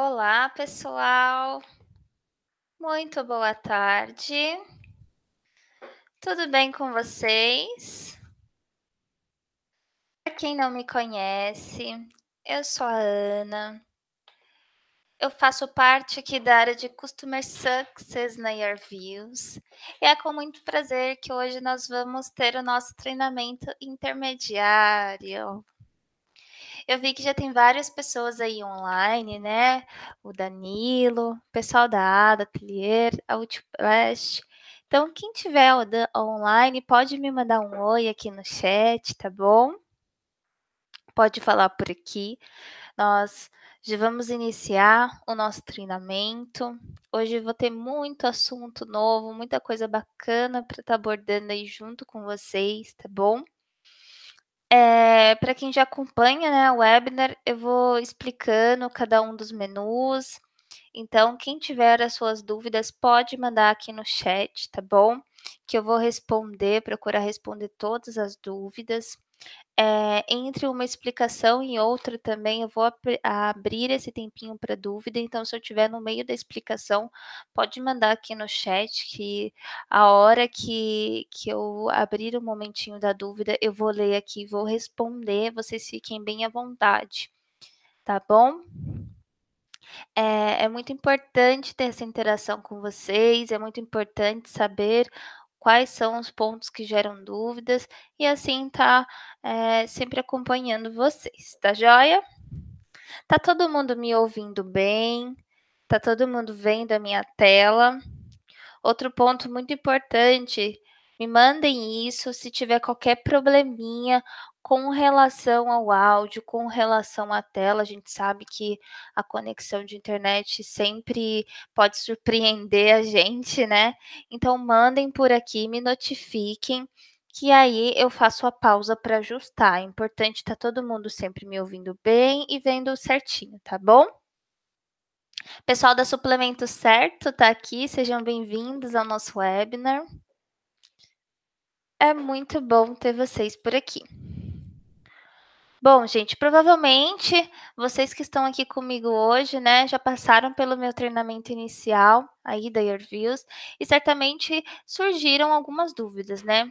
Olá, pessoal. Muito boa tarde. Tudo bem com vocês? Para quem não me conhece, eu sou a Ana. Eu faço parte aqui da área de Customer Success na Airviews. E é com muito prazer que hoje nós vamos ter o nosso treinamento intermediário. Eu vi que já tem várias pessoas aí online, né? O Danilo, o pessoal da ADA, Atelier, a Outplast. Então, quem tiver online, pode me mandar um oi aqui no chat, tá bom? Pode falar por aqui. Nós já vamos iniciar o nosso treinamento. Hoje vou ter muito assunto novo, muita coisa bacana para estar tá abordando aí junto com vocês, tá bom? É, para quem já acompanha né, o webinar, eu vou explicando cada um dos menus. Então, quem tiver as suas dúvidas, pode mandar aqui no chat, tá bom? Que eu vou responder, procurar responder todas as dúvidas. É, entre uma explicação e outra também, eu vou abrir esse tempinho para dúvida. Então, se eu tiver no meio da explicação, pode mandar aqui no chat que a hora que, que eu abrir o um momentinho da dúvida, eu vou ler aqui, vou responder. Vocês fiquem bem à vontade, tá bom? É, é muito importante ter essa interação com vocês, é muito importante saber quais são os pontos que geram dúvidas e assim tá é, sempre acompanhando vocês, tá joia? Tá todo mundo me ouvindo bem? Tá todo mundo vendo a minha tela? Outro ponto muito importante me mandem isso se tiver qualquer probleminha com relação ao áudio, com relação à tela. A gente sabe que a conexão de internet sempre pode surpreender a gente, né? Então mandem por aqui, me notifiquem que aí eu faço a pausa para ajustar. É importante tá todo mundo sempre me ouvindo bem e vendo certinho, tá bom? Pessoal da Suplemento Certo tá aqui, sejam bem-vindos ao nosso webinar. É muito bom ter vocês por aqui. Bom, gente, provavelmente vocês que estão aqui comigo hoje, né, já passaram pelo meu treinamento inicial aí da Your Views e certamente surgiram algumas dúvidas, né?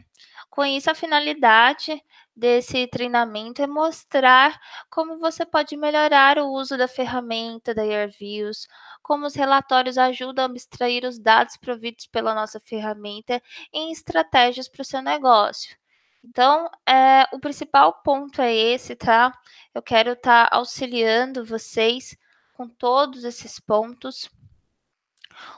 Com isso, a finalidade desse treinamento é mostrar como você pode melhorar o uso da ferramenta da AirViews, como os relatórios ajudam a abstrair os dados providos pela nossa ferramenta em estratégias para o seu negócio. Então, é, o principal ponto é esse, tá? Eu quero estar tá auxiliando vocês com todos esses pontos.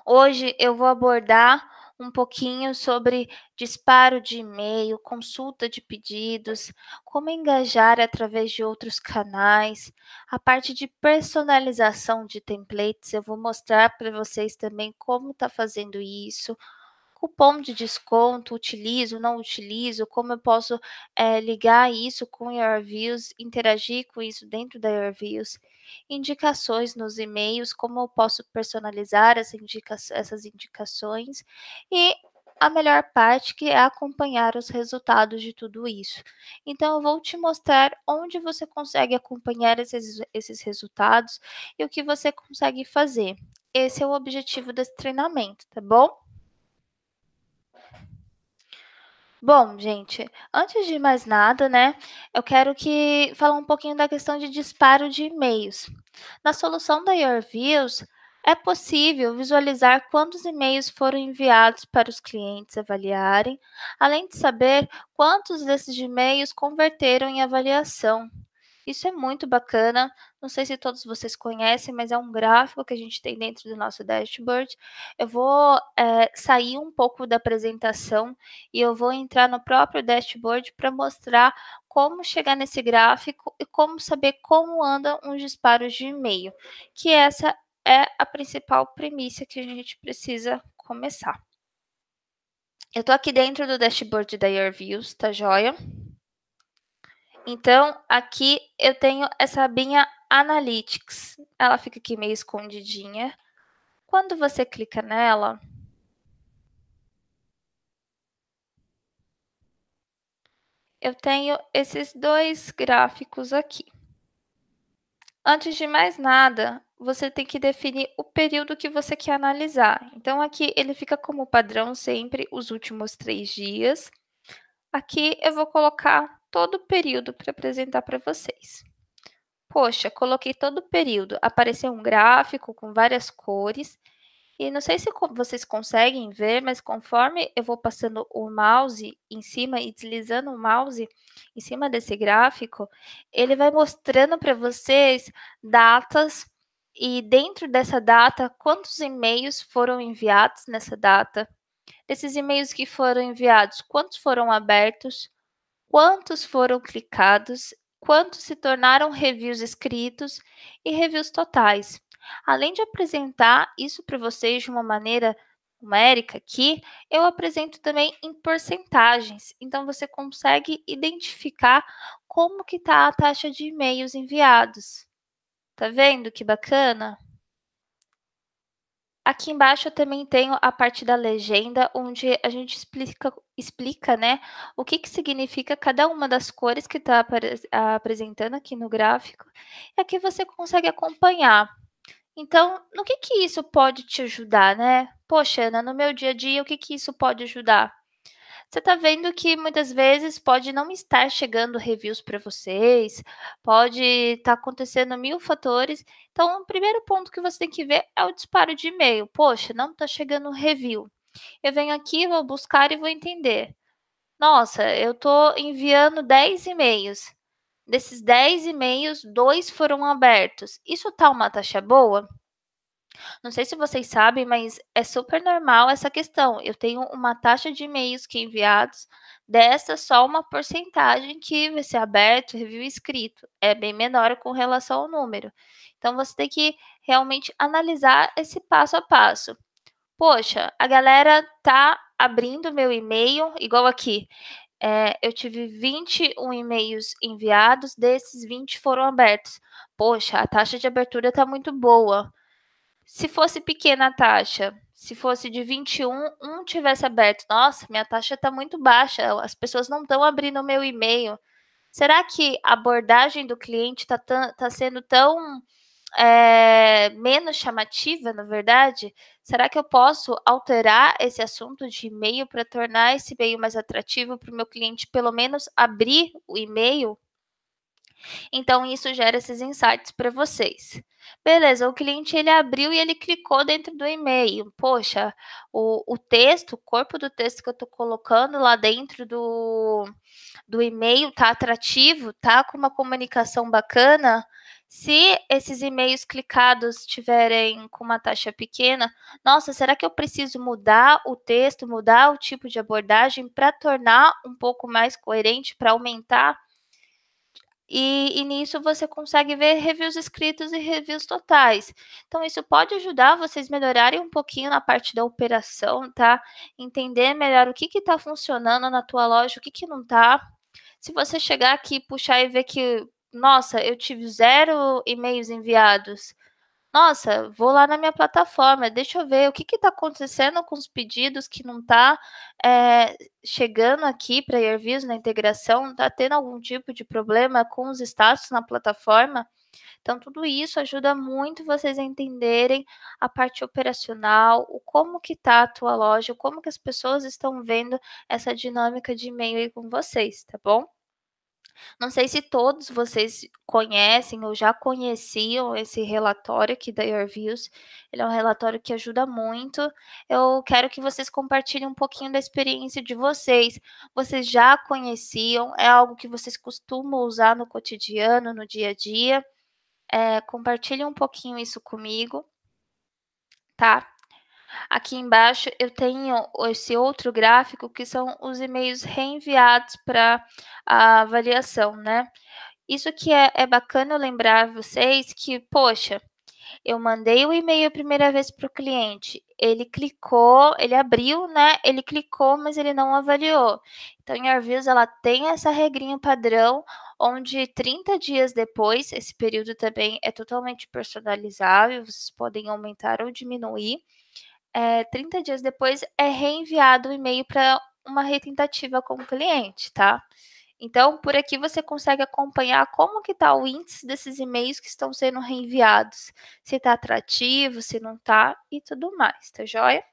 Hoje eu vou abordar um pouquinho sobre disparo de e-mail, consulta de pedidos, como engajar através de outros canais, a parte de personalização de templates, eu vou mostrar para vocês também como está fazendo isso, cupom de desconto, utilizo, não utilizo, como eu posso é, ligar isso com Your Views, interagir com isso dentro da Your Views indicações nos e-mails, como eu posso personalizar essa indica essas indicações e a melhor parte que é acompanhar os resultados de tudo isso. Então, eu vou te mostrar onde você consegue acompanhar esses, esses resultados e o que você consegue fazer. Esse é o objetivo desse treinamento, tá bom? Bom, gente, antes de mais nada, né, eu quero que falar um pouquinho da questão de disparo de e-mails. Na solução da YourViews, é possível visualizar quantos e-mails foram enviados para os clientes avaliarem, além de saber quantos desses e-mails converteram em avaliação. Isso é muito bacana. Não sei se todos vocês conhecem, mas é um gráfico que a gente tem dentro do nosso dashboard. Eu vou é, sair um pouco da apresentação e eu vou entrar no próprio dashboard para mostrar como chegar nesse gráfico e como saber como andam os disparos de e-mail, que essa é a principal premissa que a gente precisa começar. Eu estou aqui dentro do dashboard da Airviews, tá joia? Então, aqui eu tenho essa abinha Analytics. Ela fica aqui meio escondidinha. Quando você clica nela, eu tenho esses dois gráficos aqui. Antes de mais nada, você tem que definir o período que você quer analisar. Então, aqui ele fica como padrão sempre os últimos três dias. Aqui eu vou colocar todo o período para apresentar para vocês. Poxa, coloquei todo o período, apareceu um gráfico com várias cores. E não sei se vocês conseguem ver, mas conforme eu vou passando o mouse em cima e deslizando o mouse em cima desse gráfico, ele vai mostrando para vocês datas e dentro dessa data, quantos e-mails foram enviados nessa data. Desses e-mails que foram enviados, quantos foram abertos, quantos foram clicados, quantos se tornaram reviews escritos e reviews totais. Além de apresentar isso para vocês de uma maneira numérica aqui, eu apresento também em porcentagens. Então você consegue identificar como que está a taxa de e-mails enviados. Tá vendo que bacana? Aqui embaixo eu também tenho a parte da legenda, onde a gente explica, explica né, o que, que significa cada uma das cores que está apresentando aqui no gráfico. E aqui você consegue acompanhar. Então, no que, que isso pode te ajudar, né? Poxa, Ana, no meu dia a dia, o que, que isso pode ajudar? você tá vendo que muitas vezes pode não estar chegando reviews para vocês, pode estar tá acontecendo mil fatores. Então, o primeiro ponto que você tem que ver é o disparo de e-mail. Poxa, não tá chegando review. Eu venho aqui, vou buscar e vou entender. Nossa, eu tô enviando 10 e-mails. Desses 10 e-mails, dois foram abertos. Isso tá uma taxa boa? Não sei se vocês sabem, mas é super normal essa questão. Eu tenho uma taxa de e-mails que enviados, dessa só uma porcentagem que vai ser aberto, review escrito. É bem menor com relação ao número. Então você tem que realmente analisar esse passo a passo. Poxa, a galera tá abrindo meu e-mail, igual aqui. É, eu tive 21 e-mails enviados, desses 20 foram abertos. Poxa, a taxa de abertura está muito boa. Se fosse pequena a taxa, se fosse de 21, um tivesse aberto. Nossa, minha taxa está muito baixa, as pessoas não estão abrindo o meu e-mail. Será que a abordagem do cliente está tá sendo tão é, menos chamativa, na verdade? Será que eu posso alterar esse assunto de e-mail para tornar esse e-mail mais atrativo para o meu cliente, pelo menos abrir o e-mail? Então isso gera esses insights para vocês. Beleza, o cliente ele abriu e ele clicou dentro do e-mail. Poxa, o, o texto, o corpo do texto que eu estou colocando lá dentro do, do e-mail tá atrativo, tá com uma comunicação bacana. Se esses e-mails clicados tiverem com uma taxa pequena, nossa, será que eu preciso mudar o texto, mudar o tipo de abordagem para tornar um pouco mais coerente, para aumentar? E, e, nisso você consegue ver reviews escritos e reviews totais. Então, isso pode ajudar vocês melhorarem um pouquinho na parte da operação, tá? Entender melhor o que está funcionando na tua loja, o que, que não está. Se você chegar aqui, puxar e ver que, nossa, eu tive zero e-mails enviados, nossa, vou lá na minha plataforma, deixa eu ver o que está acontecendo com os pedidos que não está é, eh, chegando aqui para Airviews na integração, está tendo algum tipo de problema com os status na plataforma. Então, tudo isso ajuda muito vocês a entenderem a parte operacional, o como que está a tua loja, como que as pessoas estão vendo essa dinâmica de e-mail aí com vocês, tá bom? Não sei se todos vocês conhecem ou já conheciam esse relatório aqui da Your Views. Ele é um relatório que ajuda muito. Eu quero que vocês compartilhem um pouquinho da experiência de vocês. Vocês já conheciam? É algo que vocês costumam usar no cotidiano, no dia a dia? É, compartilhem um pouquinho isso comigo, tá? Aqui embaixo eu tenho esse outro gráfico que são os e-mails reenviados para a avaliação, né? Isso que é, é bacana lembrar vocês que, poxa, eu mandei o e-mail a primeira vez para o cliente. Ele clicou, ele abriu, né? Ele clicou, mas ele não avaliou. Então, em Arviews, ela tem essa regrinha padrão, onde 30 dias depois, esse período também é totalmente personalizável, vocês podem aumentar ou diminuir é, eh, 30 dias depois, é reenviado o e-mail para uma retentativa com o cliente, tá? Então, por aqui você consegue acompanhar como que está o índice desses e-mails que estão sendo reenviados, se está atrativo, se não está e tudo mais, tá joia?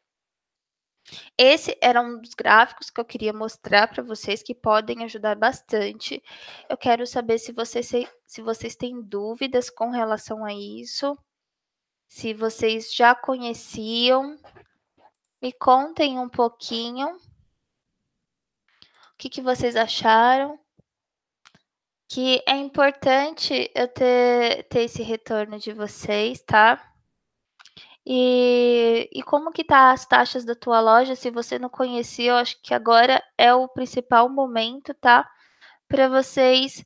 Esse era um dos gráficos que eu queria mostrar para vocês que podem ajudar bastante. Eu quero saber se vocês, se vocês têm dúvidas com relação a isso. Se vocês já conheciam, me contem um pouquinho. O que, que vocês acharam? Que é importante eu ter, ter esse retorno de vocês, tá? E, e como que tá as taxas da tua loja? Se você não conhecia, eu acho que agora é o principal momento, tá? Para vocês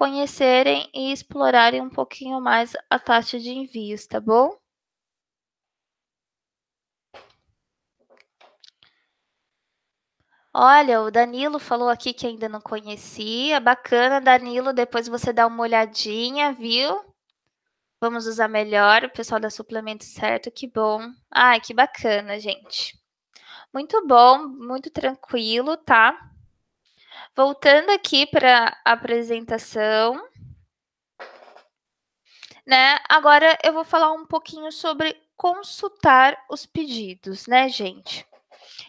conhecerem e explorarem um pouquinho mais a taxa de envios, tá bom? Olha, o Danilo falou aqui que ainda não conhecia. Bacana, Danilo. Depois você dá uma olhadinha, viu? Vamos usar melhor. O pessoal dá suplemento certo. Que bom. Ai, que bacana, gente. Muito bom, muito tranquilo, tá? Voltando aqui para a apresentação, né? Agora eu vou falar um pouquinho sobre consultar os pedidos, né, gente?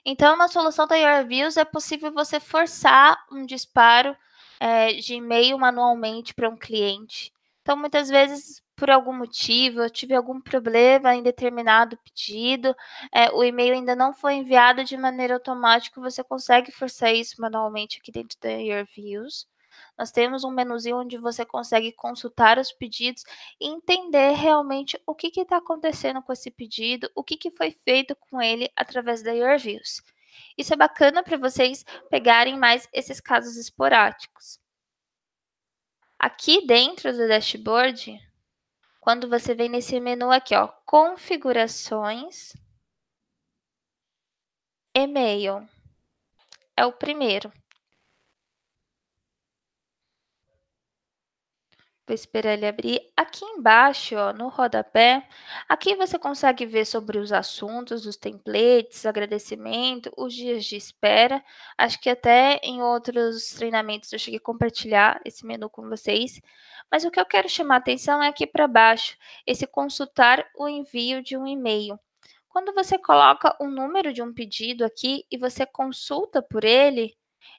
Então, na solução da YourViews é possível você forçar um disparo é, de e-mail manualmente para um cliente. Então, muitas vezes por algum motivo, eu tive algum problema em determinado pedido, é, o e-mail ainda não foi enviado de maneira automática, você consegue forçar isso manualmente aqui dentro da Your Views. Nós temos um menuzinho onde você consegue consultar os pedidos e entender realmente o que está acontecendo com esse pedido, o que, que foi feito com ele através da Your Views. Isso é bacana para vocês pegarem mais esses casos esporádicos. Aqui dentro do dashboard, quando você vem nesse menu aqui, ó, configurações, e-mail. É o primeiro. Vou esperar ele abrir. Aqui embaixo, ó, no rodapé, aqui você consegue ver sobre os assuntos, os templates, agradecimento, os dias de espera. Acho que até em outros treinamentos eu cheguei a compartilhar esse menu com vocês. Mas o que eu quero chamar a atenção é aqui para baixo, esse consultar o envio de um e-mail. Quando você coloca o número de um pedido aqui e você consulta por ele,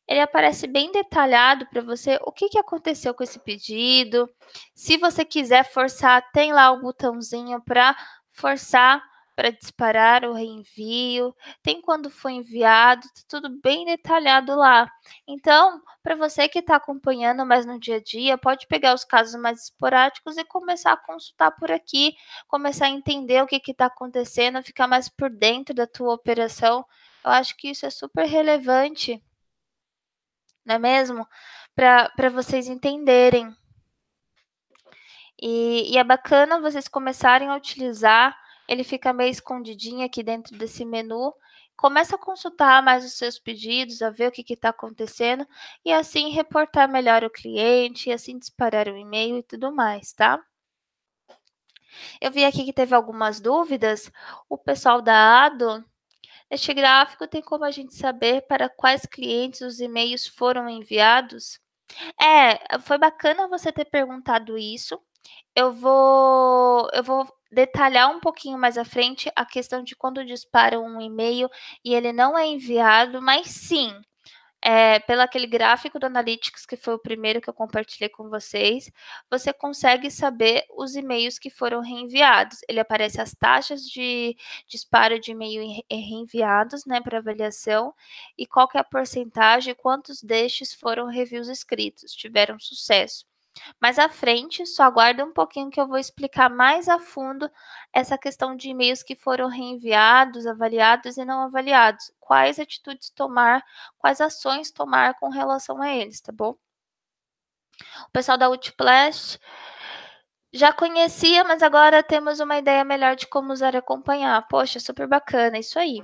ele aparece bem detalhado para você o que, que aconteceu com esse pedido. Se você quiser forçar, tem lá o botãozinho para forçar para disparar o reenvio, tem quando foi enviado, tá tudo bem detalhado lá. Então, para você que está acompanhando mais no dia a dia, pode pegar os casos mais esporádicos e começar a consultar por aqui, começar a entender o que está acontecendo, ficar mais por dentro da tua operação. Eu acho que isso é super relevante não é mesmo? Para vocês entenderem. E, e é bacana vocês começarem a utilizar, ele fica meio escondidinho aqui dentro desse menu. Começa a consultar mais os seus pedidos, a ver o que está acontecendo, e assim reportar melhor o cliente, e assim disparar o e-mail e tudo mais, tá? Eu vi aqui que teve algumas dúvidas. O pessoal da ADO este gráfico tem como a gente saber para quais clientes os e-mails foram enviados? É, foi bacana você ter perguntado isso. Eu vou, eu vou detalhar um pouquinho mais à frente a questão de quando dispara um e-mail e ele não é enviado, mas sim, é, pelo aquele gráfico do Analytics, que foi o primeiro que eu compartilhei com vocês, você consegue saber os e-mails que foram reenviados. Ele aparece as taxas de disparo de e-mail eh, reenviados né, para avaliação e qual que é a porcentagem, quantos destes foram reviews escritos, tiveram sucesso. Mais à frente, só aguarda um pouquinho que eu vou explicar mais a fundo essa questão de e-mails que foram reenviados, avaliados e não avaliados. Quais atitudes tomar, quais ações tomar com relação a eles, tá bom? O pessoal da Outplast já conhecia, mas agora temos uma ideia melhor de como usar e acompanhar. Poxa, super bacana, isso aí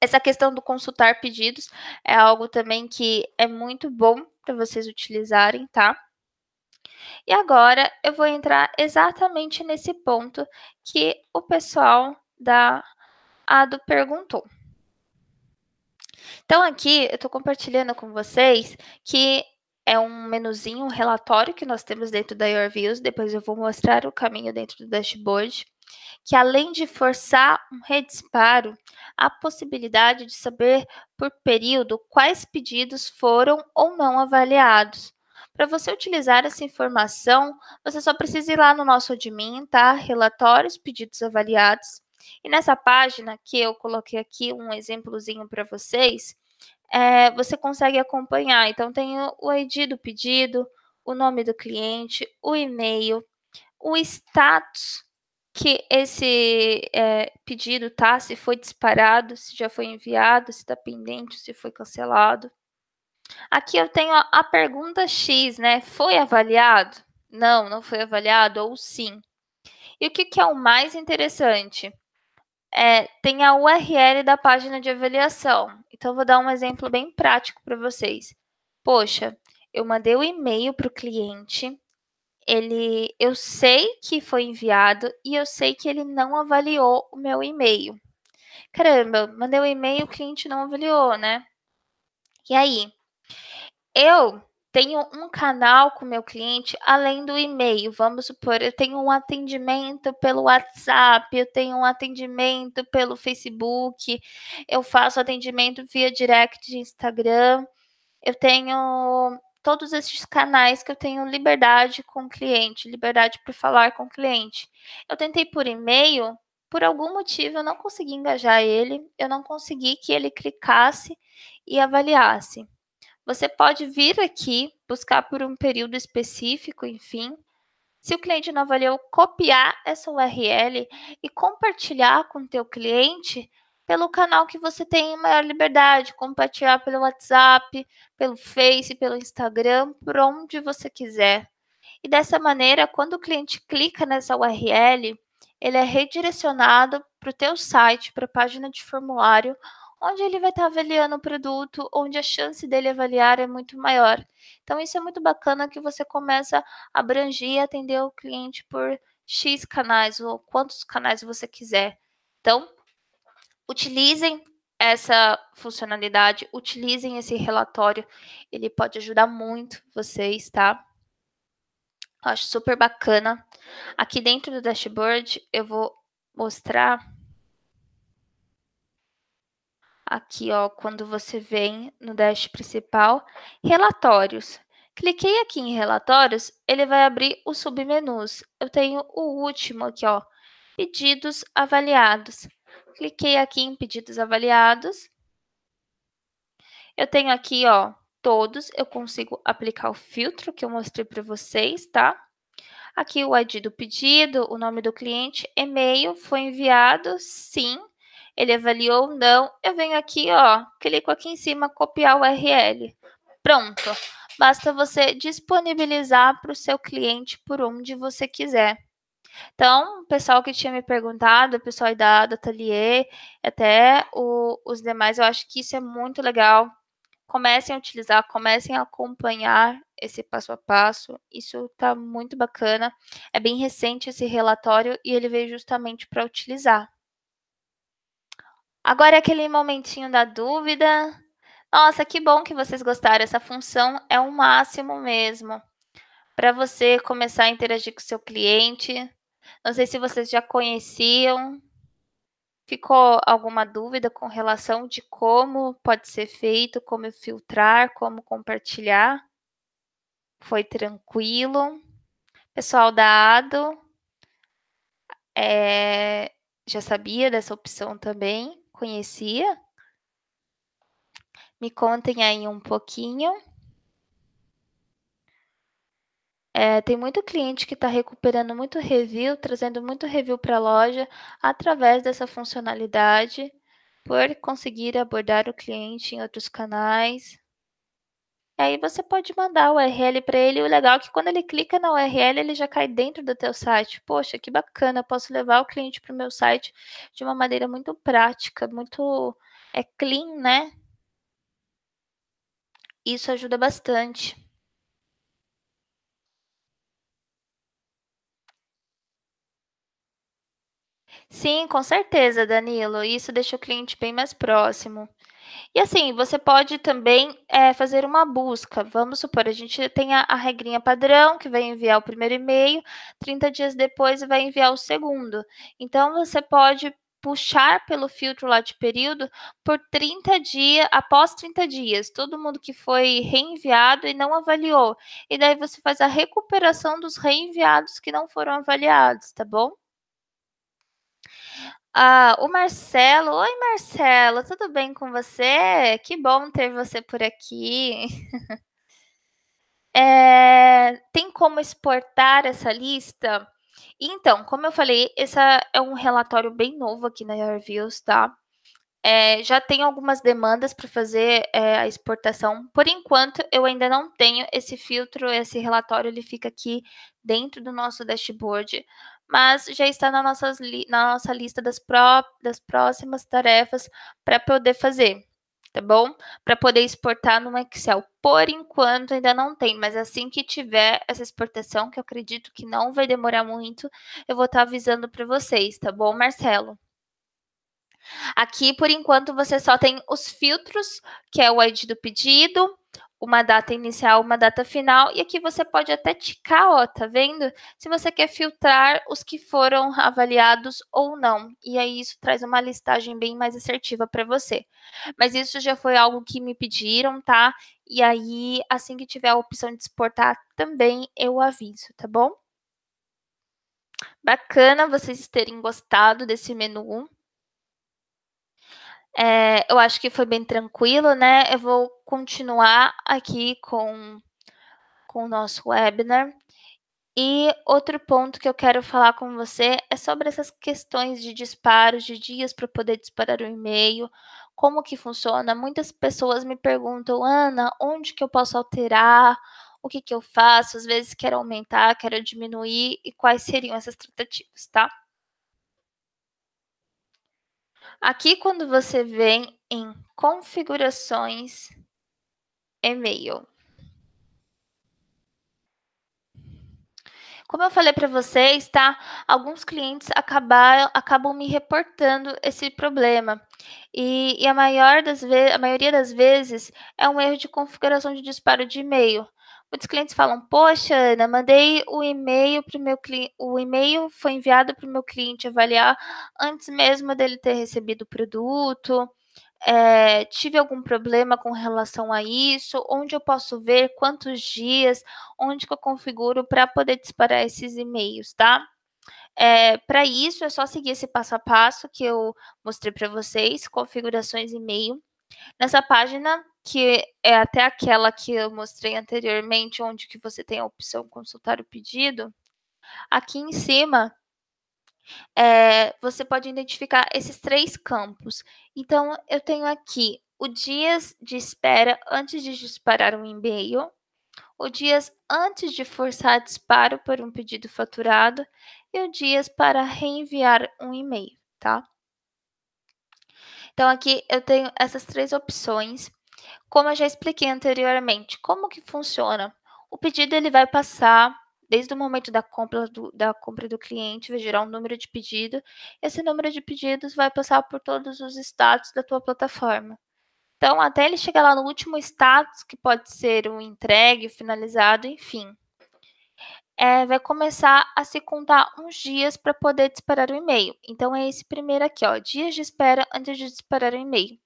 essa questão do consultar pedidos é algo também que é muito bom para vocês utilizarem, tá? E agora eu vou entrar exatamente nesse ponto que o pessoal da Ado perguntou. Então aqui eu estou compartilhando com vocês que é um menuzinho, um relatório que nós temos dentro da Your Views. Depois eu vou mostrar o caminho dentro do dashboard que, além de forçar um redisparo, há possibilidade de saber por período quais pedidos foram ou não avaliados. Para você utilizar essa informação, você só precisa ir lá no nosso admin, tá? Relatórios, pedidos avaliados. E nessa página que eu coloquei aqui um exemplozinho para vocês, é, você consegue acompanhar. Então, tem o ID do pedido, o nome do cliente, o e-mail, o status que esse é, pedido tá, se foi disparado, se já foi enviado, se está pendente, se foi cancelado. Aqui eu tenho a, a pergunta X, né? Foi avaliado? Não, não foi avaliado ou sim. E o que, que é o mais interessante? É, tem a URL da página de avaliação. Então, vou dar um exemplo bem prático para vocês. Poxa, eu mandei o um e-mail para o cliente ele eu sei que foi enviado e eu sei que ele não avaliou o meu e-mail. Caramba, mandei um e-mail, o cliente não avaliou, né? E aí? Eu tenho um canal com meu cliente além do e-mail. Vamos supor, eu tenho um atendimento pelo WhatsApp, eu tenho um atendimento pelo Facebook, eu faço atendimento via direct de Instagram, eu tenho todos esses canais que eu tenho liberdade com o cliente, liberdade para falar com o cliente. Eu tentei por e-mail, por algum motivo eu não consegui engajar ele, eu não consegui que ele clicasse e avaliasse. Você pode vir aqui, buscar por um período específico, enfim. Se o cliente não avaliou, copiar essa URL e compartilhar com o teu cliente pelo canal que você tem maior liberdade, compartilhar pelo WhatsApp, pelo Face, pelo Instagram, por onde você quiser. E dessa maneira, quando o cliente clica nessa URL, ele é redirecionado para o teu site, para a página de formulário, onde ele vai estar tá avaliando o produto, onde a chance dele avaliar é muito maior. Então, isso é muito bacana que você começa a abranger e atender o cliente por X canais ou quantos canais você quiser. Então, utilizem essa funcionalidade, utilizem esse relatório, ele pode ajudar muito vocês, tá? Eu acho super bacana. Aqui dentro do dashboard, eu vou mostrar aqui, ó, quando você vem no dash principal, relatórios. Cliquei aqui em relatórios, ele vai abrir os submenus. Eu tenho o último aqui, ó, pedidos avaliados cliquei aqui em pedidos avaliados. Eu tenho aqui, ó, todos. Eu consigo aplicar o filtro que eu mostrei para vocês, tá? Aqui o ID do pedido, o nome do cliente, e-mail, foi enviado, sim. Ele avaliou, não. Eu venho aqui, ó, clico aqui em cima, copiar o URL. Pronto. Basta você disponibilizar para o seu cliente por onde você quiser. Então, o pessoal que tinha me perguntado, o pessoal da, do ateliê, até o, os demais, eu acho que isso é muito legal. Comecem a utilizar, comecem a acompanhar esse passo a passo. Isso tá muito bacana. É bem recente esse relatório e ele veio justamente para utilizar. Agora é aquele momentinho da dúvida. Nossa, que bom que vocês gostaram. Essa função é o máximo mesmo. Para você começar a interagir com o seu cliente, não sei se vocês já conheciam. Ficou alguma dúvida com relação de como pode ser feito, como filtrar, como compartilhar? Foi tranquilo. Pessoal da ADO é, já sabia dessa opção também? Conhecia? Me contem aí um pouquinho. É, tem muito cliente que está recuperando muito review, trazendo muito review para a loja através dessa funcionalidade, por conseguir abordar o cliente em outros canais. E aí você pode mandar o URL para ele. O legal é que quando ele clica na URL, ele já cai dentro do teu site. Poxa, que bacana! Eu posso levar o cliente para o meu site de uma maneira muito prática, muito é clean, né? Isso ajuda bastante. Sim, com certeza, Danilo. Isso deixa o cliente bem mais próximo. E assim, você pode também é, fazer uma busca. Vamos supor, a gente tem a, a regrinha padrão, que vai enviar o primeiro e-mail, 30 dias depois vai enviar o segundo. Então, você pode puxar pelo filtro lá de período por 30 dias, após 30 dias, todo mundo que foi reenviado e não avaliou. E daí você faz a recuperação dos reenviados que não foram avaliados, tá bom? Ah, o Marcelo, oi Marcelo, tudo bem com você? Que bom ter você por aqui. é, tem como exportar essa lista? Então, como eu falei, esse é um relatório bem novo aqui na AirViews, tá? É, já tem algumas demandas para fazer é, a exportação. Por enquanto, eu ainda não tenho esse filtro, esse relatório, ele fica aqui dentro do nosso dashboard mas já está na, nossas na nossa lista das, pró das próximas tarefas para poder fazer, tá bom? Para poder exportar no Excel. Por enquanto ainda não tem, mas assim que tiver essa exportação, que eu acredito que não vai demorar muito, eu vou estar tá avisando para vocês, tá bom, Marcelo? Aqui, por enquanto, você só tem os filtros, que é o ID do pedido, uma data inicial, uma data final, e aqui você pode até ticar, ó, tá vendo? Se você quer filtrar os que foram avaliados ou não. E aí isso traz uma listagem bem mais assertiva para você. Mas isso já foi algo que me pediram, tá? E aí, assim que tiver a opção de exportar, também eu aviso, tá bom? Bacana vocês terem gostado desse menu. É, eu acho que foi bem tranquilo, né? Eu vou continuar aqui com, com o nosso webinar. E outro ponto que eu quero falar com você é sobre essas questões de disparos, de dias para poder disparar o e-mail, como que funciona. Muitas pessoas me perguntam, Ana, onde que eu posso alterar? O que que eu faço? Às vezes quero aumentar, quero diminuir e quais seriam essas tratativas, tá? Aqui, quando você vem em configurações e-mail. Como eu falei para vocês, tá? Alguns clientes acabaram, acabam me reportando esse problema. E, e a, maior das a maioria das vezes é um erro de configuração de disparo de e-mail muitos clientes falam: Poxa, Ana, mandei o e-mail para o meu cliente, o e-mail foi enviado para o meu cliente avaliar antes mesmo dele ter recebido o produto. É, tive algum problema com relação a isso? Onde eu posso ver? Quantos dias? Onde que eu configuro para poder disparar esses e-mails, tá? É, para isso é só seguir esse passo a passo que eu mostrei para vocês, configurações e-mail. Nessa página, que é até aquela que eu mostrei anteriormente, onde que você tem a opção consultar o pedido, aqui em cima é, você pode identificar esses três campos. Então, eu tenho aqui o dias de espera antes de disparar um e-mail, o dias antes de forçar disparo por um pedido faturado e o dias para reenviar um e-mail, tá? Então aqui eu tenho essas três opções. Como eu já expliquei anteriormente, como que funciona? O pedido ele vai passar desde o momento da compra do, da compra do cliente, vai gerar um número de pedido. Esse número de pedidos vai passar por todos os status da tua plataforma. Então, até ele chegar lá no último status, que pode ser o entregue, finalizado, enfim é, vai começar a se contar uns dias para poder disparar o e-mail. Então, é esse primeiro aqui, ó, dias de espera antes de disparar o e-mail.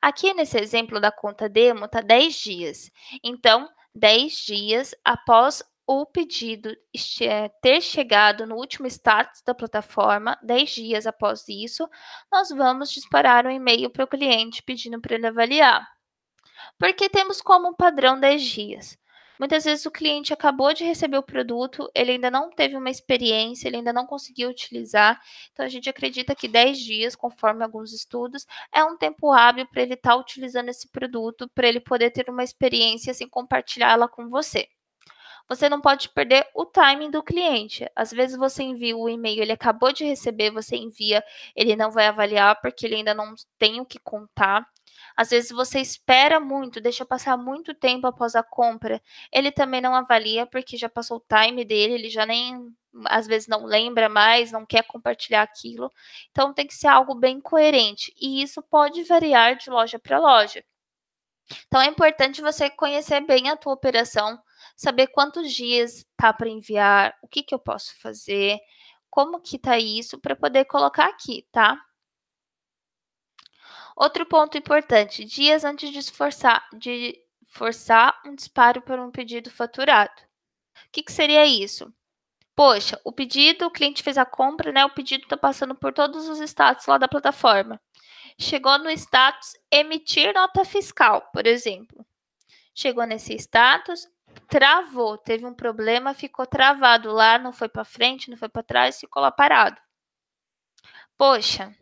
Aqui nesse exemplo da conta demo, tá 10 dias. Então, 10 dias após o pedido é, ter chegado no último status da plataforma, 10 dias após isso, nós vamos disparar um e-mail para o cliente pedindo para ele avaliar. Porque temos como padrão 10 dias. Muitas vezes o cliente acabou de receber o produto, ele ainda não teve uma experiência, ele ainda não conseguiu utilizar. Então a gente acredita que 10 dias, conforme alguns estudos, é um tempo hábil para ele estar tá utilizando esse produto, para ele poder ter uma experiência e assim compartilhá-la com você. Você não pode perder o timing do cliente. Às vezes você envia o e-mail, ele acabou de receber, você envia, ele não vai avaliar porque ele ainda não tem o que contar. Às vezes você espera muito, deixa passar muito tempo após a compra, ele também não avalia porque já passou o time dele, ele já nem às vezes não lembra mais, não quer compartilhar aquilo. Então tem que ser algo bem coerente e isso pode variar de loja para loja. Então é importante você conhecer bem a tua operação, saber quantos dias tá para enviar, o que que eu posso fazer, como que tá isso para poder colocar aqui, tá? Outro ponto importante, dias antes de esforçar, de forçar um disparo por um pedido faturado. O que, que seria isso? Poxa, o pedido, o cliente fez a compra, né? O pedido está passando por todos os status lá da plataforma. Chegou no status emitir nota fiscal, por exemplo. Chegou nesse status, travou, teve um problema, ficou travado lá, não foi para frente, não foi para trás, ficou lá parado. Poxa,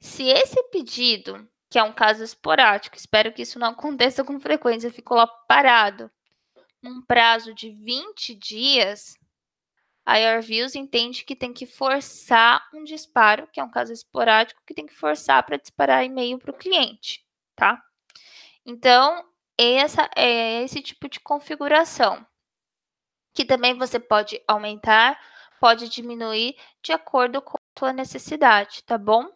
se esse pedido, que é um caso esporádico, espero que isso não aconteça com frequência, ficou lá parado num prazo de 20 dias, a Airviews entende que tem que forçar um disparo, que é um caso esporádico, que tem que forçar para disparar e-mail para o cliente, tá? Então, essa, é esse tipo de configuração, que também você pode aumentar, pode diminuir de acordo com a sua necessidade, tá bom?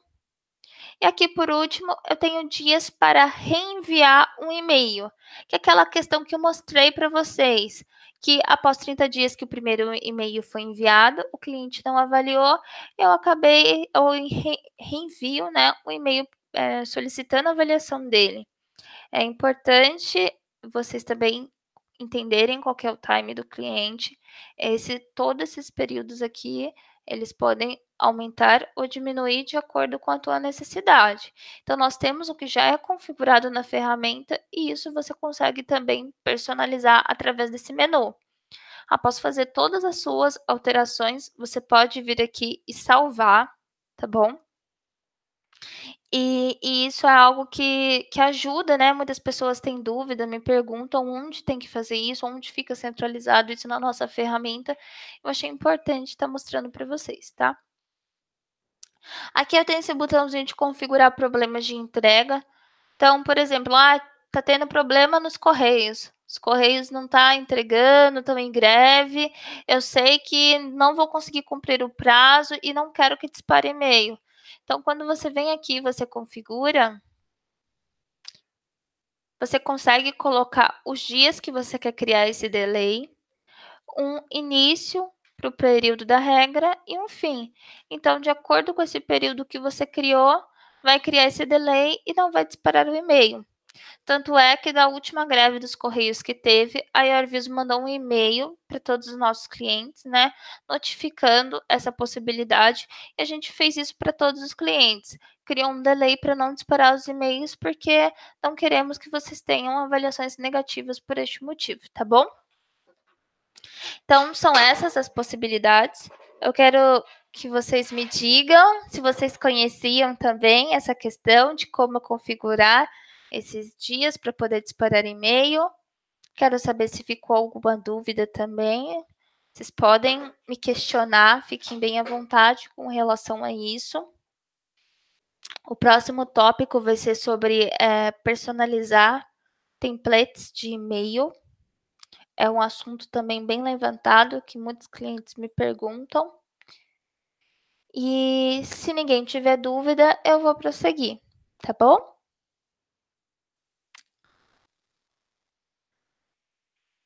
E aqui por último, eu tenho dias para reenviar um e-mail, que é aquela questão que eu mostrei para vocês, que após 30 dias que o primeiro e-mail foi enviado, o cliente não avaliou, eu acabei, eu re, reenvio né, o e-mail é, solicitando a avaliação dele. É importante vocês também entenderem qual é o time do cliente. Esse, todos esses períodos aqui, eles podem aumentar ou diminuir de acordo com a tua necessidade. Então, nós temos o que já é configurado na ferramenta e isso você consegue também personalizar através desse menu. Após fazer todas as suas alterações, você pode vir aqui e salvar, tá bom? E, e, isso é algo que, que ajuda, né? Muitas pessoas têm dúvida, me perguntam onde tem que fazer isso, onde fica centralizado isso na nossa ferramenta. Eu achei importante estar tá mostrando para vocês, tá? Aqui eu tenho esse botãozinho de configurar problemas de entrega. Então, por exemplo, ah, tá tendo problema nos correios. Os correios não tá entregando, estão em greve. Eu sei que não vou conseguir cumprir o prazo e não quero que dispare e-mail. Então, quando você vem aqui, você configura, você consegue colocar os dias que você quer criar esse delay, um início para o período da regra e um fim. Então, de acordo com esse período que você criou, vai criar esse delay e não vai disparar o e-mail. Tanto é que da última greve dos Correios que teve, a Iorviso mandou um e-mail para todos os nossos clientes, né, notificando essa possibilidade, e a gente fez isso para todos os clientes. Criou um delay para não disparar os e-mails, porque não queremos que vocês tenham avaliações negativas por este motivo, tá bom? Então, são essas as possibilidades. Eu quero que vocês me digam se vocês conheciam também essa questão de como configurar esses dias para poder disparar e-mail. Quero saber se ficou alguma dúvida também. Vocês podem me questionar, fiquem bem à vontade com relação a isso. O próximo tópico vai ser sobre é, personalizar templates de e-mail. É um assunto também bem levantado que muitos clientes me perguntam. E se ninguém tiver dúvida, eu vou prosseguir, tá bom?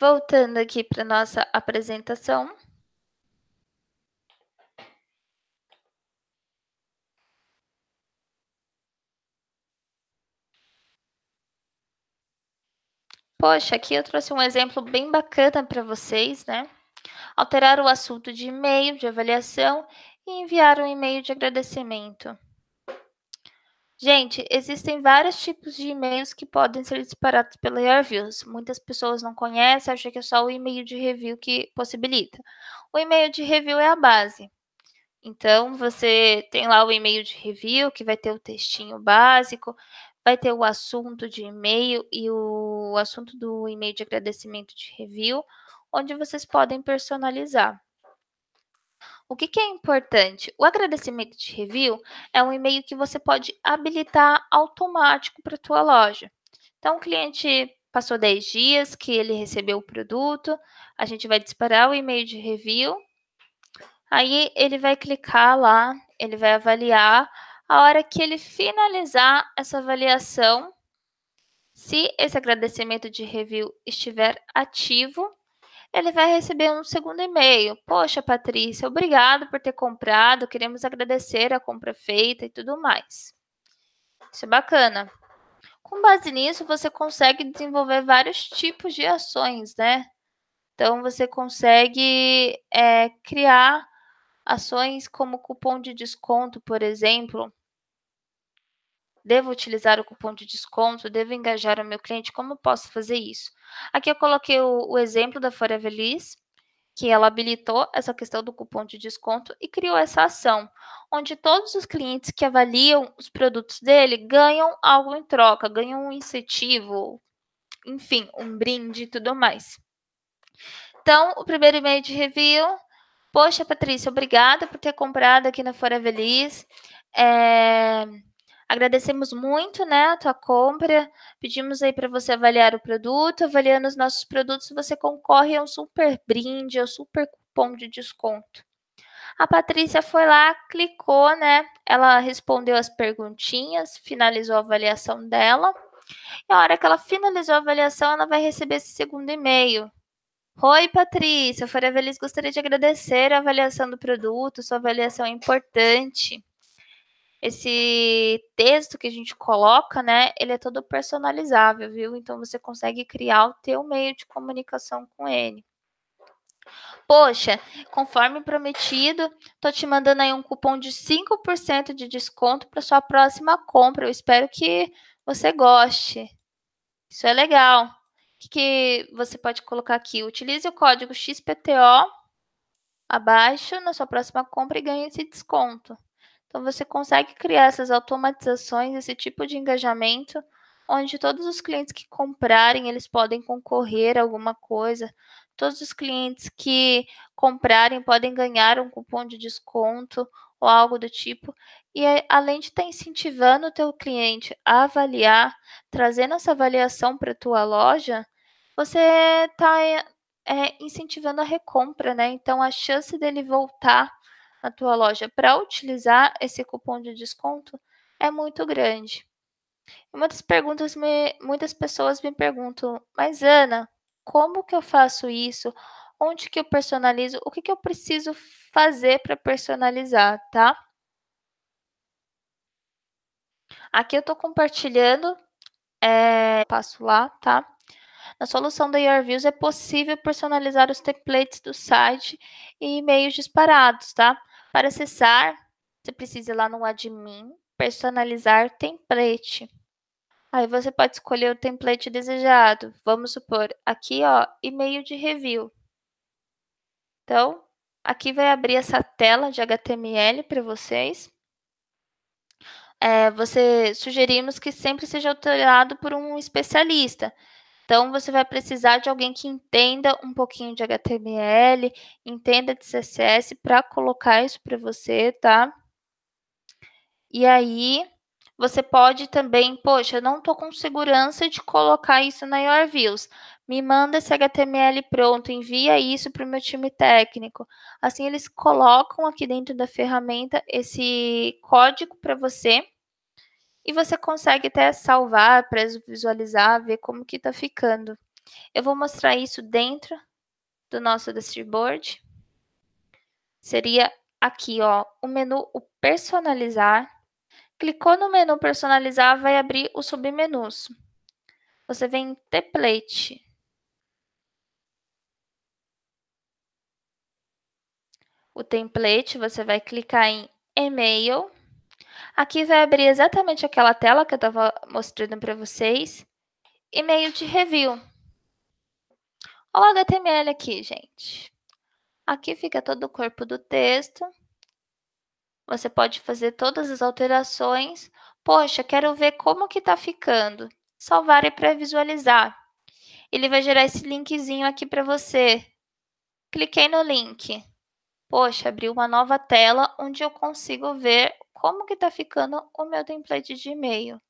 Voltando aqui para nossa apresentação. Poxa, aqui eu trouxe um exemplo bem bacana para vocês, né? Alterar o assunto de e-mail de avaliação e enviar um e-mail de agradecimento. Gente, existem vários tipos de e-mails que podem ser disparados pela reviews. Muitas pessoas não conhecem, acham que é só o e-mail de review que possibilita. O e-mail de review é a base. Então, você tem lá o e-mail de review, que vai ter o textinho básico, vai ter o assunto de e-mail e o assunto do e-mail de agradecimento de review, onde vocês podem personalizar. O que, que, é importante? O agradecimento de review é um e-mail que você pode habilitar automático para a tua loja. Então, o cliente passou 10 dias que ele recebeu o produto, a gente vai disparar o e-mail de review, aí ele vai clicar lá, ele vai avaliar. A hora que ele finalizar essa avaliação, se esse agradecimento de review estiver ativo, ele vai receber um segundo e-mail. Poxa, Patrícia, obrigado por ter comprado, queremos agradecer a compra feita e tudo mais. Isso é bacana. Com base nisso, você consegue desenvolver vários tipos de ações, né? Então, você consegue é, criar ações como cupom de desconto, por exemplo, Devo utilizar o cupom de desconto? Devo engajar o meu cliente? Como posso fazer isso? Aqui eu coloquei o, o exemplo da Forever Lease, que ela habilitou essa questão do cupom de desconto e criou essa ação, onde todos os clientes que avaliam os produtos dele ganham algo em troca, ganham um incentivo, enfim, um brinde e tudo mais. Então, o primeiro e-mail de review. Poxa, Patrícia, obrigada por ter comprado aqui na Forever Lease. É... Agradecemos muito, né, a tua compra. Pedimos aí para você avaliar o produto. Avaliando os nossos produtos, você concorre a um super brinde, a um super cupom de desconto. A Patrícia foi lá, clicou, né? Ela respondeu as perguntinhas, finalizou a avaliação dela. E a hora que ela finalizou a avaliação, ela vai receber esse segundo e-mail. Oi, Patrícia. eu Feliz gostaria de agradecer a avaliação do produto. Sua avaliação é importante esse texto que a gente coloca, né, ele é todo personalizável, viu? Então você consegue criar o teu meio de comunicação com ele. Poxa, conforme prometido, tô te mandando aí um cupom de 5% de desconto para sua próxima compra. Eu espero que você goste. Isso é legal. O que, que você pode colocar aqui? Utilize o código XPTO abaixo na sua próxima compra e ganhe esse desconto. Então você consegue criar essas automatizações, esse tipo de engajamento, onde todos os clientes que comprarem, eles podem concorrer a alguma coisa. Todos os clientes que comprarem podem ganhar um cupom de desconto ou algo do tipo. E além de estar incentivando o teu cliente a avaliar, trazendo essa avaliação para a tua loja, você está é, eh, incentivando a recompra, né? Então a chance dele voltar na tua loja para utilizar esse cupom de desconto é muito grande. muitas perguntas me, muitas pessoas me perguntam, mas Ana, como que eu faço isso? Onde que eu personalizo? O que, que eu preciso fazer para personalizar, tá? Aqui eu estou compartilhando, é, passo lá, tá? Na solução da YourViews é possível personalizar os templates do site e e-mails disparados, tá? Para acessar, você precisa ir lá no admin, personalizar template. Aí você pode escolher o template desejado. Vamos supor, aqui ó, e-mail de review. Então, aqui vai abrir essa tela de HTML para vocês. É, você sugerimos que sempre seja alterado por um especialista. Então, você vai precisar de alguém que entenda um pouquinho de HTML, entenda de CSS para colocar isso para você, tá? E aí, você pode também, poxa, eu não estou com segurança de colocar isso na Your Views. Me manda esse HTML pronto, envia isso para o meu time técnico. Assim, eles colocam aqui dentro da ferramenta esse código para você e você consegue até salvar, preso visualizar, ver como que está ficando. Eu vou mostrar isso dentro do nosso dashboard. Seria aqui, ó, o menu o personalizar. Clicou no menu personalizar, vai abrir os submenus. Você vem em template. O template, você vai clicar em e-mail Aqui vai abrir exatamente aquela tela que eu estava mostrando para vocês. E-mail de review. o HTML aqui, gente. Aqui fica todo o corpo do texto. Você pode fazer todas as alterações. Poxa, quero ver como que está ficando. Salvar e para visualizar. Ele vai gerar esse linkzinho aqui para você. Cliquei no link. Poxa, abriu uma nova tela onde eu consigo ver como que tá ficando o meu template de e-mail.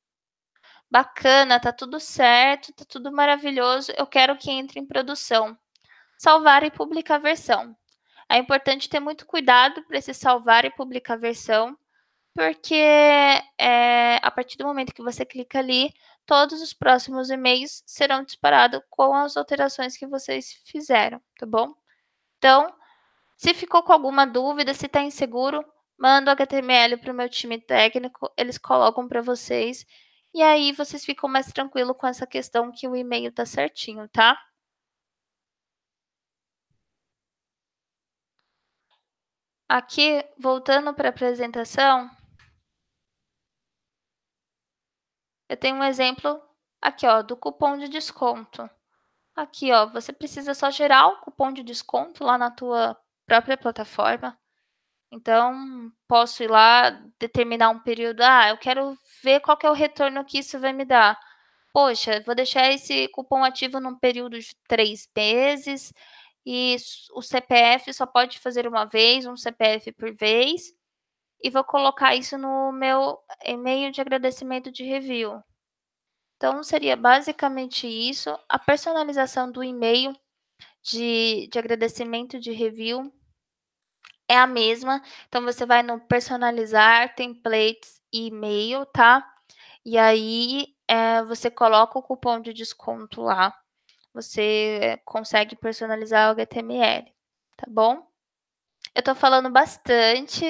Bacana, tá tudo certo, tá tudo maravilhoso, eu quero que entre em produção. Salvar e publicar versão. É importante ter muito cuidado para se salvar e publicar versão, porque é, a partir do momento que você clica ali, todos os próximos e-mails serão disparados com as alterações que vocês fizeram, tá bom? Então, se ficou com alguma dúvida, se está inseguro, mando HTML para o meu time técnico, eles colocam para vocês. E aí vocês ficam mais tranquilo com essa questão que o e-mail tá certinho, tá? Aqui, voltando para a apresentação, eu tenho um exemplo aqui, ó, do cupom de desconto. Aqui, ó, você precisa só gerar o cupom de desconto lá na tua própria plataforma. Então, posso ir lá, determinar um período. Ah, eu quero ver qual que é o retorno que isso vai me dar. Poxa, vou deixar esse cupom ativo num período de três meses e o CPF só pode fazer uma vez, um CPF por vez. E vou colocar isso no meu e-mail de agradecimento de review. Então, seria basicamente isso. A personalização do e-mail de, de agradecimento de review é a mesma. Então você vai no personalizar, templates e e-mail, tá? E aí é, você coloca o cupom de desconto lá. Você consegue personalizar o HTML, tá bom? Eu tô falando bastante.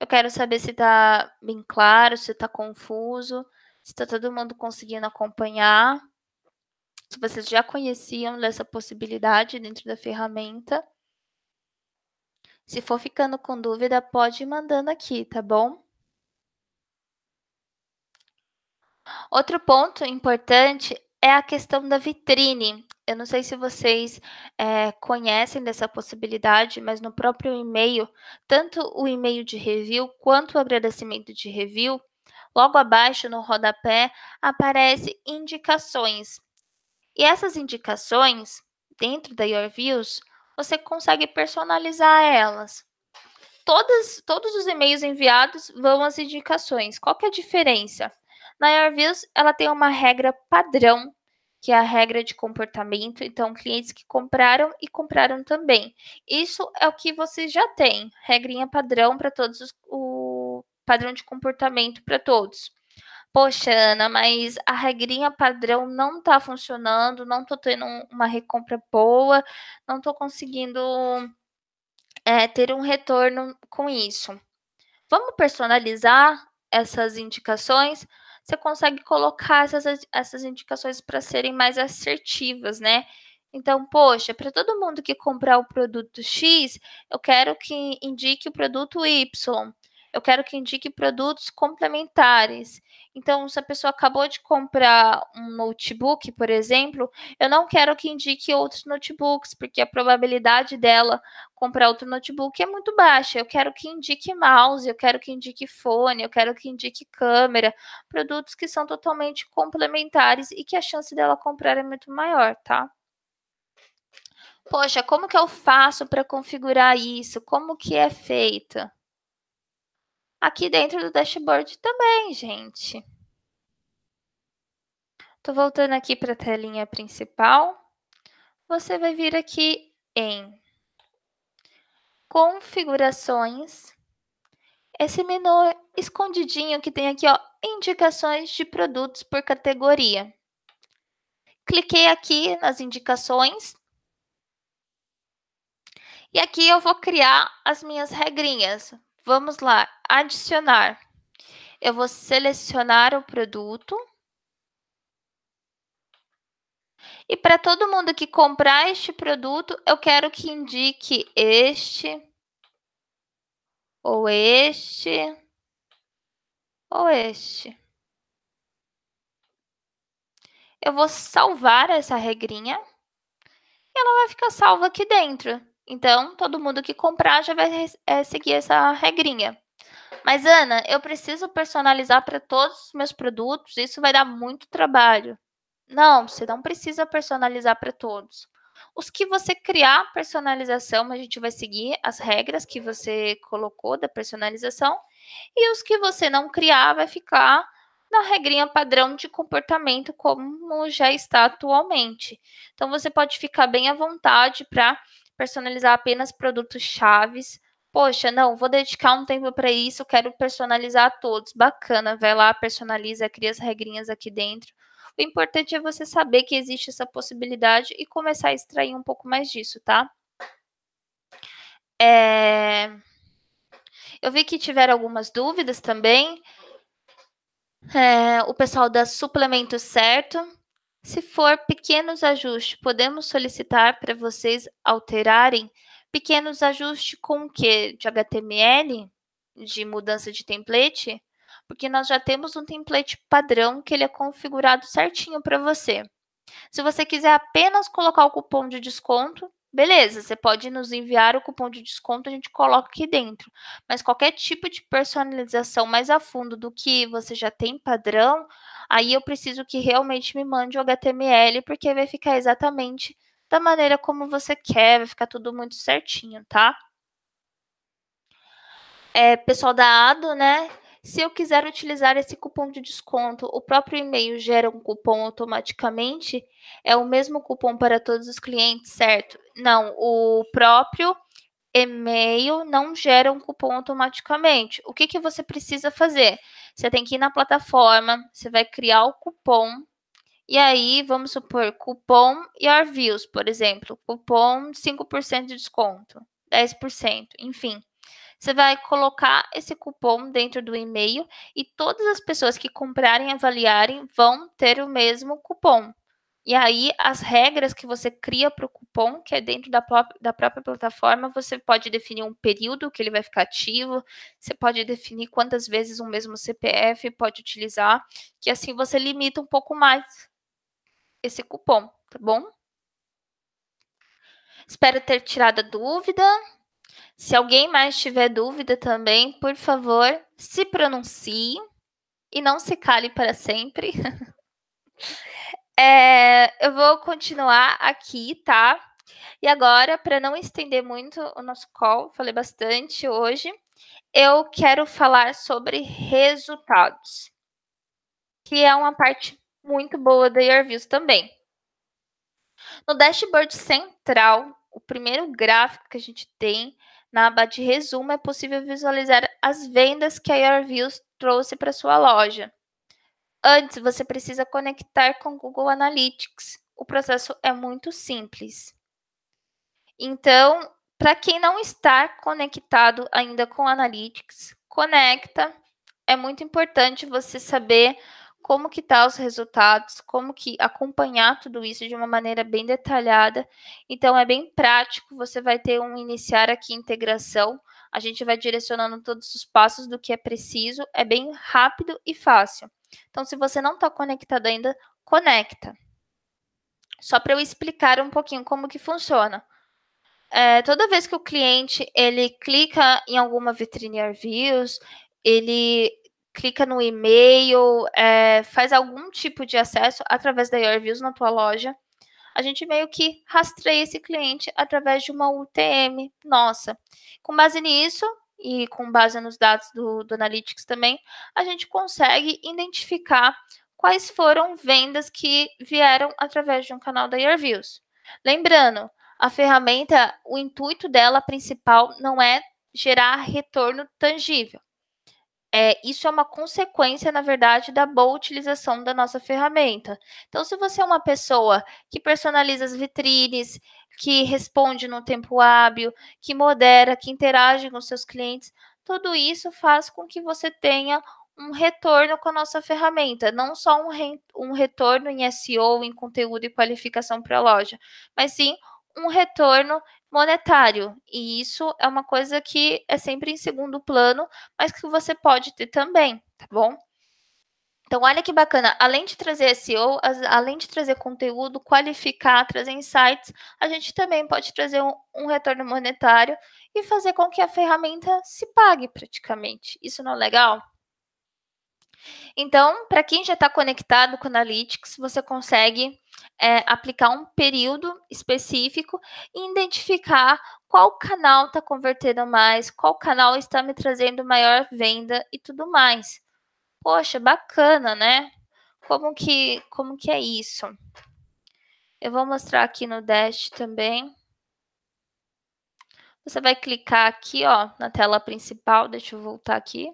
Eu quero saber se tá bem claro, se tá confuso, se tá todo mundo conseguindo acompanhar. Se vocês já conheciam dessa possibilidade dentro da ferramenta. Se for ficando com dúvida, pode ir mandando aqui, tá bom? Outro ponto importante é a questão da vitrine. Eu não sei se vocês é, conhecem dessa possibilidade, mas no próprio e-mail, tanto o e-mail de review quanto o agradecimento de review, logo abaixo no rodapé aparece indicações. E essas indicações, dentro da Your Views, você consegue personalizar elas. Todas, todos os e-mails enviados vão às indicações. Qual que é a diferença? Na AirViews, ela tem uma regra padrão, que é a regra de comportamento. Então, clientes que compraram e compraram também. Isso é o que você já tem, regrinha padrão para todos os, o padrão de comportamento para todos poxa, Ana, mas a regrinha padrão não tá funcionando, não tô tendo uma recompra boa, não tô conseguindo é, ter um retorno com isso. Vamos personalizar essas indicações? Você consegue colocar essas, essas indicações para serem mais assertivas, né? Então, poxa, para todo mundo que comprar o produto X, eu quero que indique o produto Y eu quero que indique produtos complementares. Então, se a pessoa acabou de comprar um notebook, por exemplo, eu não quero que indique outros notebooks, porque a probabilidade dela comprar outro notebook é muito baixa. Eu quero que indique mouse, eu quero que indique fone, eu quero que indique câmera, produtos que são totalmente complementares e que a chance dela comprar é muito maior, tá? Poxa, como que eu faço para configurar isso? Como que é feita? aqui dentro do dashboard também, gente. Estou voltando aqui para a telinha principal. Você vai vir aqui em configurações. Esse menu escondidinho que tem aqui, ó, indicações de produtos por categoria. Cliquei aqui nas indicações. E aqui eu vou criar as minhas regrinhas. Vamos lá, adicionar. Eu vou selecionar o produto. E para todo mundo que comprar este produto, eu quero que indique este, ou este, ou este. Eu vou salvar essa regrinha. E ela vai ficar salva aqui dentro. Então, todo mundo que comprar já vai é, seguir essa regrinha. Mas, Ana, eu preciso personalizar para todos os meus produtos, isso vai dar muito trabalho. Não, você não precisa personalizar para todos. Os que você criar personalização, a gente vai seguir as regras que você colocou da personalização. E os que você não criar, vai ficar na regrinha padrão de comportamento como já está atualmente. Então você pode ficar bem à vontade para personalizar apenas produtos chaves. Poxa, não, vou dedicar um tempo para isso, quero personalizar todos. Bacana, vai lá, personaliza, cria as regrinhas aqui dentro. O importante é você saber que existe essa possibilidade e começar a extrair um pouco mais disso, tá? É... Eu vi que tiveram algumas dúvidas também. É, o pessoal da suplemento certo. Se for pequenos ajustes, podemos solicitar para vocês alterarem pequenos ajustes com o que? De HTML? De mudança de template? Porque nós já temos um template padrão que ele é configurado certinho para você. Se você quiser apenas colocar o cupom de desconto, Beleza, você pode nos enviar o cupom de desconto, a gente coloca aqui dentro. Mas qualquer tipo de personalização mais a fundo do que você já tem padrão, aí eu preciso que realmente me mande o HTML, porque vai ficar exatamente da maneira como você quer, vai ficar tudo muito certinho, tá? É, pessoal da ADO, né? Se eu quiser utilizar esse cupom de desconto, o próprio e-mail gera um cupom automaticamente? É o mesmo cupom para todos os clientes, certo? Não, o próprio e-mail não gera um cupom automaticamente. O que, que você precisa fazer? Você tem que ir na plataforma, você vai criar o cupom, e aí vamos supor cupom e views, por exemplo, cupom 5% de desconto, 10%, enfim. Você vai colocar esse cupom dentro do e-mail e todas as pessoas que comprarem e avaliarem vão ter o mesmo cupom. E aí, as regras que você cria para o cupom, que é dentro da, da própria plataforma, você pode definir um período que ele vai ficar ativo, você pode definir quantas vezes o um mesmo CPF pode utilizar, que assim você limita um pouco mais esse cupom, tá bom? Espero ter tirado a dúvida. Se alguém mais tiver dúvida também, por favor, se pronuncie e não se cale para sempre. é, eu vou continuar aqui, tá? E agora, para não estender muito o nosso call, falei bastante hoje, eu quero falar sobre resultados, que é uma parte muito boa da Yourviews também. No dashboard central, o primeiro gráfico que a gente tem na aba de resumo, é possível visualizar as vendas que a YourViews trouxe para sua loja. Antes, você precisa conectar com Google Analytics. O processo é muito simples. Então, para quem não está conectado ainda com Analytics, conecta. É muito importante você saber como que tá os resultados, como que acompanhar tudo isso de uma maneira bem detalhada. Então é bem prático, você vai ter um iniciar aqui integração, a gente vai direcionando todos os passos do que é preciso, é bem rápido e fácil. Então se você não está conectado ainda, conecta. Só para eu explicar um pouquinho como que funciona. É, toda vez que o cliente ele clica em alguma vitrine Airviews, ele clica no e-mail, é, faz algum tipo de acesso através da Yourviews na tua loja, a gente meio que rastreia esse cliente através de uma UTM nossa. Com base nisso e com base nos dados do, do Analytics também, a gente consegue identificar quais foram vendas que vieram através de um canal da Yourviews. Lembrando, a ferramenta, o intuito dela principal não é gerar retorno tangível é, isso é uma consequência, na verdade, da boa utilização da nossa ferramenta. Então, se você é uma pessoa que personaliza as vitrines, que responde no tempo hábil, que modera, que interage com seus clientes, tudo isso faz com que você tenha um retorno com a nossa ferramenta, não só um, re, um retorno em SEO, em conteúdo e qualificação para a loja, mas sim um retorno monetário. E isso é uma coisa que é sempre em segundo plano, mas que você pode ter também, tá bom? Então, olha que bacana. Além de trazer SEO, além de trazer conteúdo, qualificar, trazer insights, a gente também pode trazer um, um retorno monetário e fazer com que a ferramenta se pague praticamente. Isso não é legal? Então, para quem já está conectado com Analytics, você consegue é, aplicar um período específico e identificar qual canal está convertendo mais, qual canal está me trazendo maior venda e tudo mais. Poxa, bacana, né? Como que, como que é isso? Eu vou mostrar aqui no Dash também. Você vai clicar aqui, ó, na tela principal. Deixa eu voltar aqui.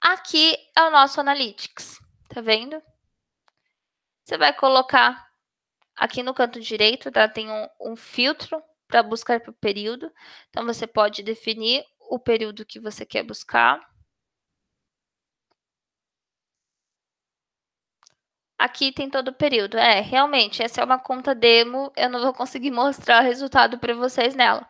Aqui é o nosso Analytics, tá vendo? Você vai colocar aqui no canto direito, tá? Tem um, um filtro para buscar por período. Então, você pode definir o período que você quer buscar. Aqui tem todo o período. É, realmente, essa é uma conta demo, eu não vou conseguir mostrar o resultado para vocês nela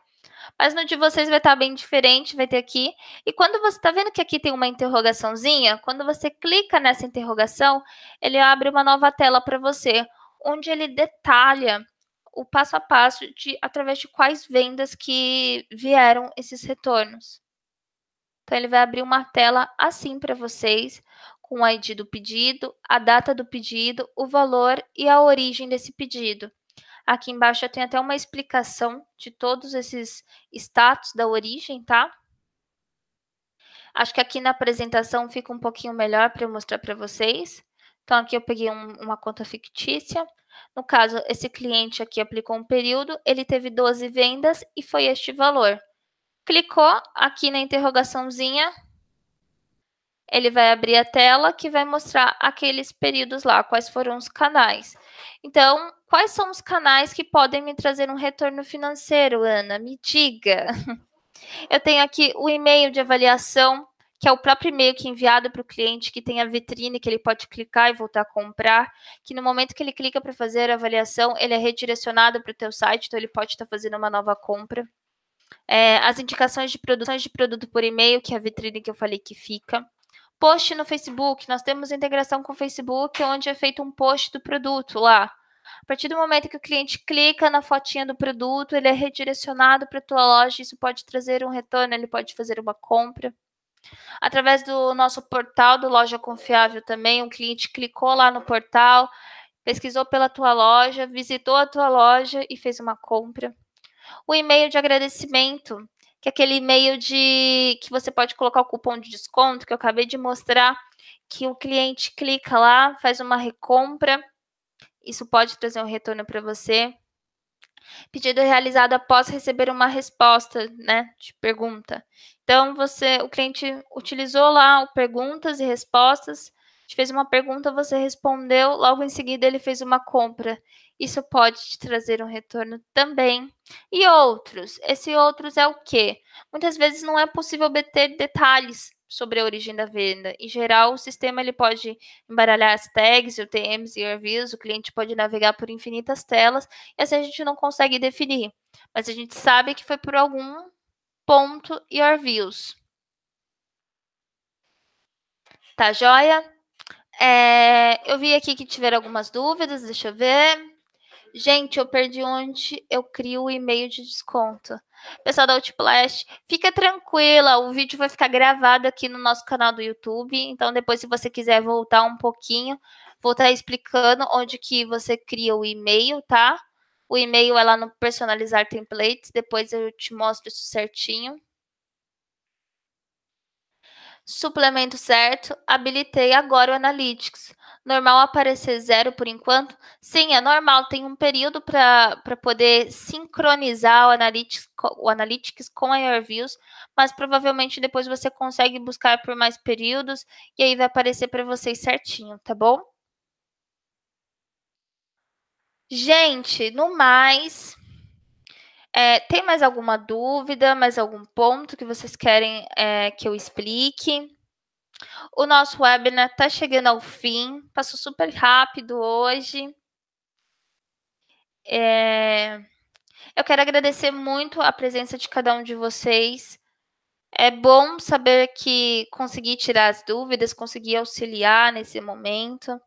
mas no de vocês vai estar tá bem diferente, vai ter aqui. E quando você está vendo que aqui tem uma interrogaçãozinha, quando você clica nessa interrogação, ele abre uma nova tela para você, onde ele detalha o passo a passo de através de quais vendas que vieram esses retornos. Então ele vai abrir uma tela assim para vocês, com o ID do pedido, a data do pedido, o valor e a origem desse pedido. Aqui embaixo eu tenho até uma explicação de todos esses status da origem, tá? Acho que aqui na apresentação fica um pouquinho melhor para eu mostrar para vocês. Então, aqui eu peguei um, uma conta fictícia. No caso, esse cliente aqui aplicou um período, ele teve 12 vendas e foi este valor. Clicou aqui na interrogaçãozinha, ele vai abrir a tela que vai mostrar aqueles períodos lá, quais foram os canais. Então, quais são os canais que podem me trazer um retorno financeiro, Ana? Me diga. Eu tenho aqui o e-mail de avaliação, que é o próprio e-mail que é enviado para o cliente, que tem a vitrine que ele pode clicar e voltar a comprar, que no momento que ele clica para fazer a avaliação, ele é redirecionado para o teu site, então ele pode estar tá fazendo uma nova compra. É, as indicações de produção de produto por e-mail, que é a vitrine que eu falei que fica Post no Facebook, nós temos integração com o Facebook, onde é feito um post do produto lá. A partir do momento que o cliente clica na fotinha do produto, ele é redirecionado para a tua loja, isso pode trazer um retorno, ele pode fazer uma compra. Através do nosso portal do Loja Confiável também, um cliente clicou lá no portal, pesquisou pela tua loja, visitou a tua loja e fez uma compra. O e-mail de agradecimento, que é aquele e-mail de que você pode colocar o cupom de desconto que eu acabei de mostrar, que o cliente clica lá, faz uma recompra, isso pode trazer um retorno para você. Pedido realizado após receber uma resposta, né, de pergunta. Então você, o cliente utilizou lá o perguntas e respostas, te fez uma pergunta, você respondeu, logo em seguida ele fez uma compra. Isso pode te trazer um retorno também. E outros? Esse outros é o quê? Muitas vezes não é possível obter detalhes sobre a origem da venda. Em geral, o sistema ele pode embaralhar as tags, UTMs e RVs, o cliente pode navegar por infinitas telas, e assim a gente não consegue definir. Mas a gente sabe que foi por algum ponto e views. Tá joia? É, eu vi aqui que tiveram algumas dúvidas, deixa eu ver. Gente, eu perdi onde eu crio o e-mail de desconto. Pessoal da Outplast, fica tranquila, o vídeo vai ficar gravado aqui no nosso canal do YouTube. Então, depois, se você quiser voltar um pouquinho, vou estar explicando onde que você cria o e-mail, tá? O e-mail é lá no personalizar templates, depois eu te mostro isso certinho. Suplemento certo, habilitei agora o Analytics. Normal aparecer zero por enquanto? Sim, é normal, tem um período para poder sincronizar o Analytics, o Analytics com a Airviews, mas provavelmente depois você consegue buscar por mais períodos e aí vai aparecer para vocês certinho, tá bom? Gente, no mais, é, tem mais alguma dúvida, mais algum ponto que vocês querem é, que eu explique? O nosso webinar está chegando ao fim, passou super rápido hoje. É, eu quero agradecer muito a presença de cada um de vocês. É bom saber que consegui tirar as dúvidas, consegui auxiliar nesse momento.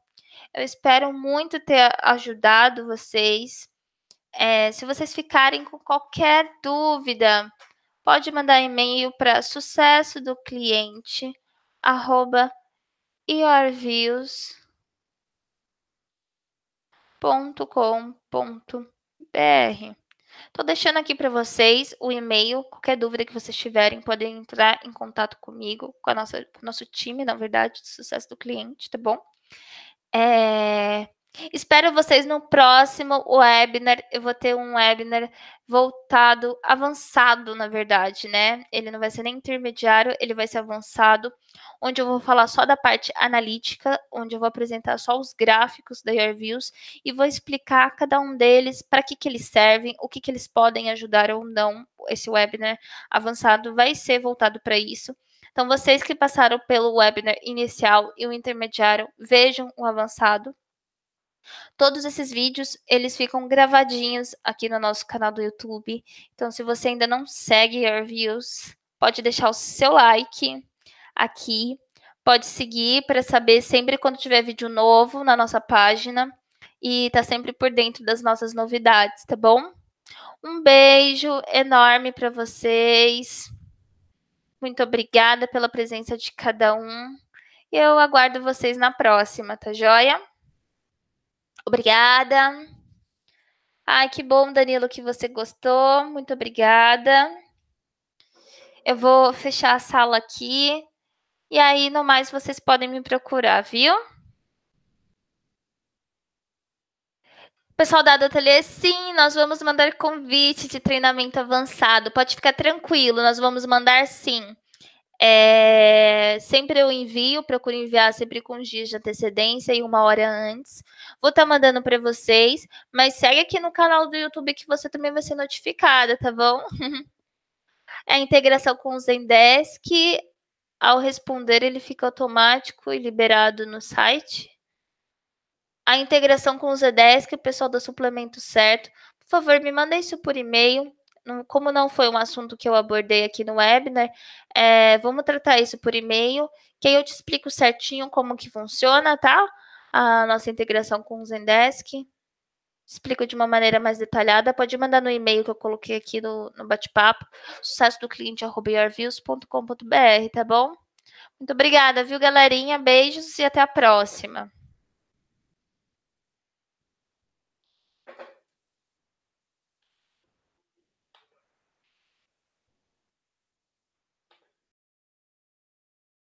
Eu espero muito ter ajudado vocês. É, se vocês ficarem com qualquer dúvida, pode mandar e-mail para sucesso do cliente arroba yourviews.com.br. Estou deixando aqui para vocês o e-mail. Qualquer dúvida que vocês tiverem, podem entrar em contato comigo, com, a nossa, com o nosso time, na verdade, de sucesso do cliente, tá bom? É... Espero vocês no próximo webinar. Eu vou ter um webinar voltado, avançado, na verdade, né? Ele não vai ser nem intermediário, ele vai ser avançado, onde eu vou falar só da parte analítica, onde eu vou apresentar só os gráficos da Yourviews e vou explicar cada um deles, para que, que eles servem, o que, que eles podem ajudar ou não. Esse webinar avançado vai ser voltado para isso. Então, vocês que passaram pelo webinar inicial e o intermediário, vejam o avançado Todos esses vídeos, eles ficam gravadinhos aqui no nosso canal do YouTube. Então, se você ainda não segue Views, pode deixar o seu like aqui. Pode seguir para saber sempre quando tiver vídeo novo na nossa página. E tá sempre por dentro das nossas novidades, tá bom? Um beijo enorme para vocês. Muito obrigada pela presença de cada um. Eu aguardo vocês na próxima, tá joia? Obrigada. Ai, que bom, Danilo, que você gostou. Muito obrigada. Eu vou fechar a sala aqui. E aí, no mais, vocês podem me procurar, viu? Pessoal da Ateliê, sim, nós vamos mandar convite de treinamento avançado. Pode ficar tranquilo, nós vamos mandar sim. É, sempre eu envio, procuro enviar sempre com dias de antecedência e uma hora antes. Vou estar tá mandando para vocês, mas segue aqui no canal do YouTube que você também vai ser notificada, tá bom? a integração com o Zendesk, ao responder, ele fica automático e liberado no site. A integração com o Zendesk, o pessoal do suplemento certo. Por favor, me mandem isso por e-mail como não foi um assunto que eu abordei aqui no webinar, é, vamos tratar isso por e-mail, que aí eu te explico certinho como que funciona, tá? A nossa integração com o Zendesk. Explico de uma maneira mais detalhada. Pode mandar no e-mail que eu coloquei aqui no, no bate-papo, sucesso do cliente.com.br, tá bom? Muito obrigada, viu, galerinha? Beijos e até a próxima.